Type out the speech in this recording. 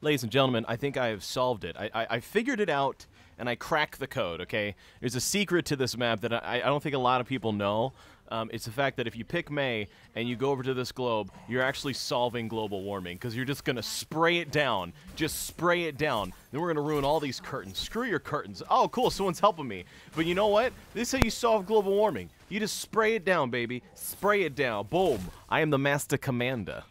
Ladies and gentlemen, I think I have solved it. I, I, I figured it out and I cracked the code, okay? There's a secret to this map that I, I don't think a lot of people know. Um, it's the fact that if you pick May and you go over to this globe, you're actually solving global warming because you're just going to spray it down. Just spray it down. Then we're going to ruin all these curtains. Screw your curtains. Oh, cool. Someone's helping me. But you know what? This is how you solve global warming. You just spray it down, baby. Spray it down. Boom. I am the master commander.